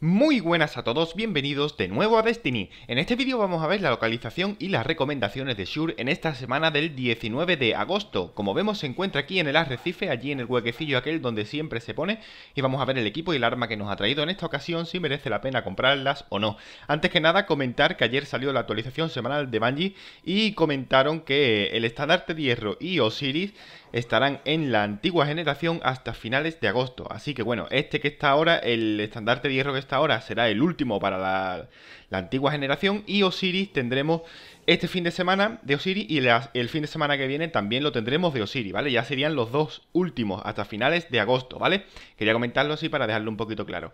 Muy buenas a todos, bienvenidos de nuevo a Destiny. En este vídeo vamos a ver la localización y las recomendaciones de Shure en esta semana del 19 de agosto. Como vemos se encuentra aquí en el arrecife, allí en el huequecillo aquel donde siempre se pone, y vamos a ver el equipo y el arma que nos ha traído en esta ocasión, si merece la pena comprarlas o no. Antes que nada comentar que ayer salió la actualización semanal de Bungie y comentaron que el estandarte de hierro y Osiris estarán en la antigua generación hasta finales de agosto. Así que bueno, este que está ahora, el estandarte de hierro que esta hora será el último para la, antigua generación y Osiris tendremos este fin de semana de Osiris y el fin de semana que viene también lo tendremos de Osiris, ¿vale? Ya serían los dos últimos hasta finales de agosto, ¿vale? Quería comentarlo así para dejarlo un poquito claro.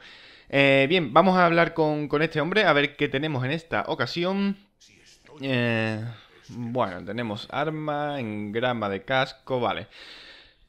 Eh, bien, vamos a hablar con, este hombre, a ver qué tenemos en esta ocasión. Eh, bueno, tenemos arma, en grama de casco, vale.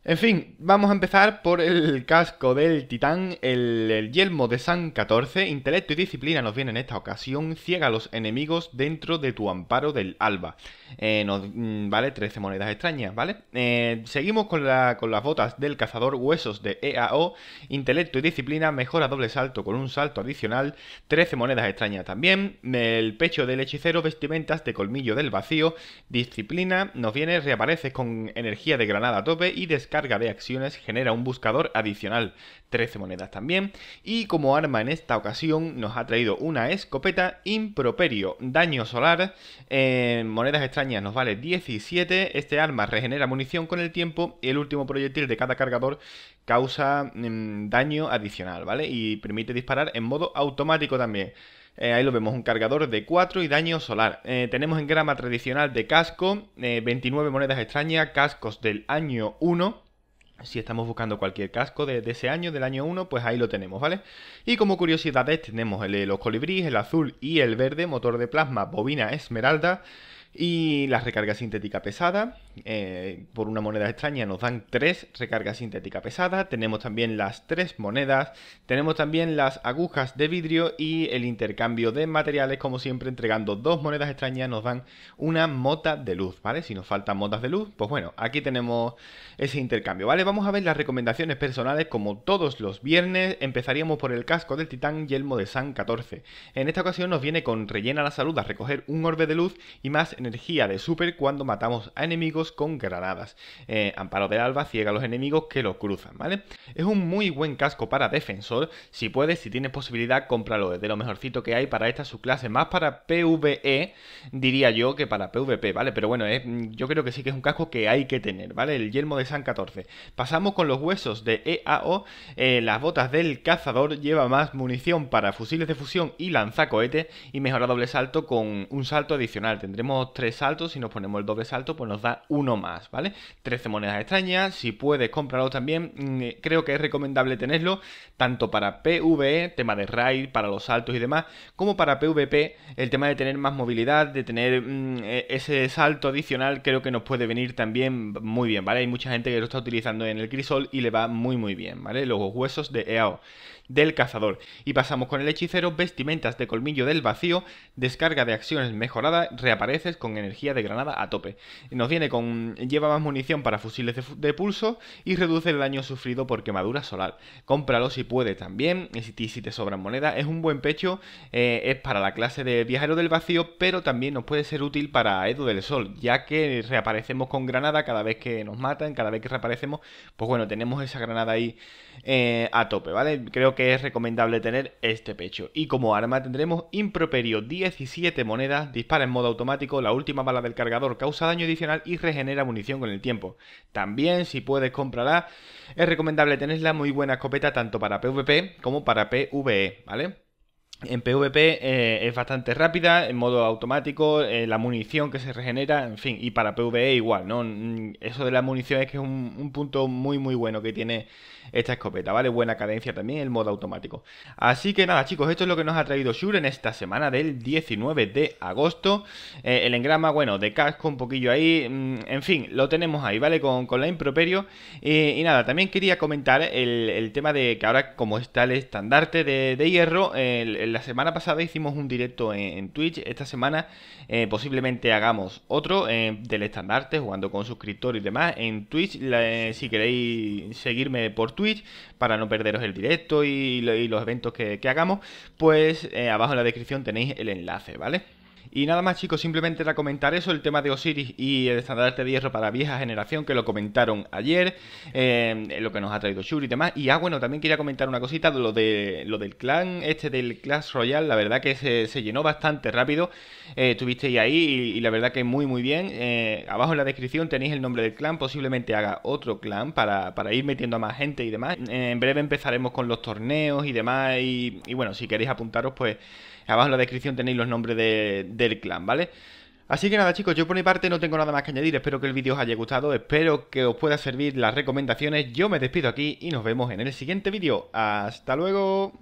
En fin, vamos a empezar por el casco del titán, el, yelmo de San 14, intelecto y disciplina nos viene en esta ocasión, ciega a los enemigos dentro de tu amparo del alba. Eh, mm, vale 13 monedas extrañas, ¿vale? Eh, seguimos con, las botas del cazador huesos de EAO, intelecto y disciplina, mejora doble salto con un salto adicional, 13 monedas extrañas también, el pecho del hechicero, vestimentas de colmillo del vacío, disciplina, nos viene, reapareces con energía de granada a tope y descarga carga de acciones genera un buscador adicional, 13 monedas también, y como arma en esta ocasión nos ha traído una escopeta improperio, daño solar, eh, monedas extrañas nos vale 17, este arma regenera munición con el tiempo y el último proyectil de cada cargador causa mm, daño adicional, ¿vale? Y permite disparar en modo automático también. Eh, ahí lo vemos, un cargador de 4 y daño solar. Eh, tenemos en grama tradicional de casco, 29 monedas extrañas, cascos del año 1. Si estamos buscando cualquier casco de, ese año, del año 1, pues ahí lo tenemos, ¿vale? Y como curiosidades tenemos el los colibríes, el azul y el verde, motor de plasma, bobina esmeralda, y la recarga sintética pesada, eh, por una moneda extraña nos dan tres recargas sintética pesada, tenemos también las tres monedas, tenemos también las agujas de vidrio y el intercambio de materiales, como siempre entregando dos monedas extrañas nos dan una mota de luz, ¿vale? Si nos faltan motas de luz, pues bueno, aquí tenemos ese intercambio, ¿vale? Vamos a ver las recomendaciones personales como todos los viernes, empezaríamos por el casco del titán yelmo de San 14. En esta ocasión nos viene con rellena la salud a recoger un orbe de luz y más energía de super cuando matamos a enemigos con granadas. Eh, amparo del Alba ciega a los enemigos que los cruzan, ¿vale? Es un muy buen casco para defensor. Si puedes, si tienes posibilidad, cómpralo. Es de lo mejorcito que hay para esta subclase. Más para PvE, diría yo, que para PvP, ¿vale? Pero bueno, mm, yo creo que sí que es un casco que hay que tener, ¿vale? El yelmo de San 14. Pasamos con los huesos de EAO. Eh, las botas del cazador lleva más munición para fusiles de fusión y lanzacohete y mejora doble salto con un salto adicional. Tendremos tres saltos, si nos ponemos el doble salto, pues nos da uno más, ¿vale? 13 monedas extrañas, si puedes comprarlo también, mm, eh, creo que es recomendable tenerlo, tanto para PvE, tema de raid, para los saltos y demás, como para PvP, el tema de tener más movilidad, de tener mm, e, ese salto adicional, creo que nos puede venir también muy bien, ¿vale? Hay mucha gente que lo está utilizando en el crisol y le va muy muy bien, ¿vale? Los huesos de EAO del cazador. Y pasamos con el hechicero, vestimentas de colmillo del vacío, descarga de acciones mejorada, reapareces con energía de granada a tope. Nos viene con. lleva más munición para fusiles de, pulso y reduce el daño sufrido por quemadura solar. Cómpralo si puedes también, si, si te sobran monedas. Es un buen pecho, eh, es para la clase de viajero del vacío, pero también nos puede ser útil para Edu del Sol, ya que reaparecemos con granada cada vez que nos matan, cada vez que reaparecemos, pues bueno, tenemos esa granada ahí eh, a tope, ¿vale? Creo que es recomendable tener este pecho. Y como arma tendremos Improperio 17 monedas, dispara en modo automático, la última bala del cargador causa daño adicional y regenera munición con el tiempo. También, si puedes, comprarla. Es recomendable tenerla muy buena escopeta tanto para PvP como para PvE, ¿vale? En PvP eh, es bastante rápida, en modo automático, eh, la munición que se regenera, en fin, y para PvE igual, ¿no? Mm, eso de la munición es que es un, punto muy muy bueno que tiene esta escopeta, ¿vale? Buena cadencia también, el modo automático. Así que nada, chicos, esto es lo que nos ha traído Shure en esta semana del 19 de agosto. Eh, el engrama, bueno, de casco un poquillo ahí, mm, en fin, lo tenemos ahí, ¿vale? Con, la improperio. y nada, también quería comentar el, tema de que ahora como está el estandarte de, hierro, el la semana pasada hicimos un directo en, Twitch. Esta semana eh, posiblemente hagamos otro eh, del estandarte, jugando con suscriptores y demás. En Twitch, eh, si queréis seguirme por Twitch para no perderos el directo y, los eventos que hagamos, pues abajo en la descripción tenéis el enlace, ¿vale? Y nada más chicos, simplemente era comentar eso, el tema de Osiris y el estandarte de hierro para vieja generación, que lo comentaron ayer, eh, lo que nos ha traído Shuri y demás. Y ah, bueno, también quería comentar una cosita, lo, de, lo del clan, este del Clash Royale, la verdad que se, llenó bastante rápido, eh, estuvisteis ahí y, la verdad que muy muy bien. Eh, abajo en la descripción tenéis el nombre del clan, posiblemente haga otro clan para, ir metiendo a más gente y demás. En breve empezaremos con los torneos y demás, y, y bueno, si queréis apuntaros, pues abajo en la descripción tenéis los nombres de del clan, ¿vale? Así que nada chicos, yo por mi parte no tengo nada más que añadir, espero que el vídeo os haya gustado, espero que os pueda servir las recomendaciones, yo me despido aquí y nos vemos en el siguiente vídeo. ¡Hasta luego!